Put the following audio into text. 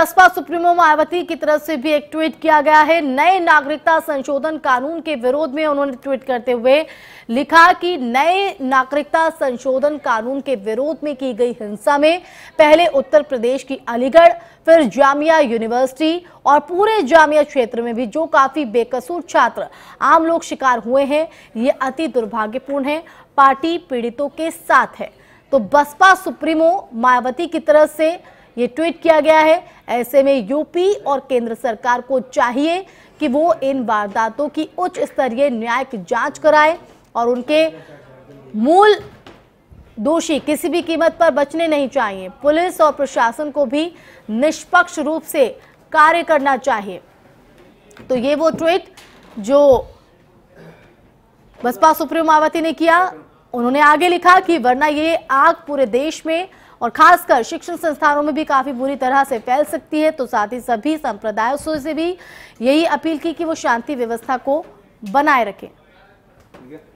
Baspa supremo Mayawati की तरफ से भी एक ट्वीट किया गया है नए नागरिकता संशोधन कानून के विरोध में उन्होंने ट्वीट करते हुए लिखा कि नए नागरिकता संशोधन कानून के विरोध में की गई हिंसा में पहले उत्तर प्रदेश की अलीगढ़ फिर जामिया यूनिवर्सिटी और पूरे जामिया क्षेत्र में भी जो काफी बेकसूर छात्र आम लोग शिकार हुए हैं ये अति दुर्भाग्यपूर्ण है पार्टी पीड़ितों के साथ है तो बसपा सुप्रीमो मायावती की तरफ से ये ट्वीट किया गया है ऐसे में यूपी और केंद्र सरकार को चाहिए कि वो इन वारदातों की उच्च स्तरीय न्यायिक जांच कराए और उनके मूल दोषी किसी भी कीमत पर बचने नहीं चाहिए पुलिस और प्रशासन को भी निष्पक्ष रूप से कार्य करना चाहिए तो ये वो ट्वीट जो बसपा सुप्रीमो मायावती ने किया उन्होंने आगे लिखा कि वरना ये आग पूरे देश में और खासकर शिक्षण संस्थानों में भी काफ़ी बुरी तरह से फैल सकती है तो साथ ही सभी संप्रदायों से भी यही अपील की कि वो शांति व्यवस्था को बनाए रखें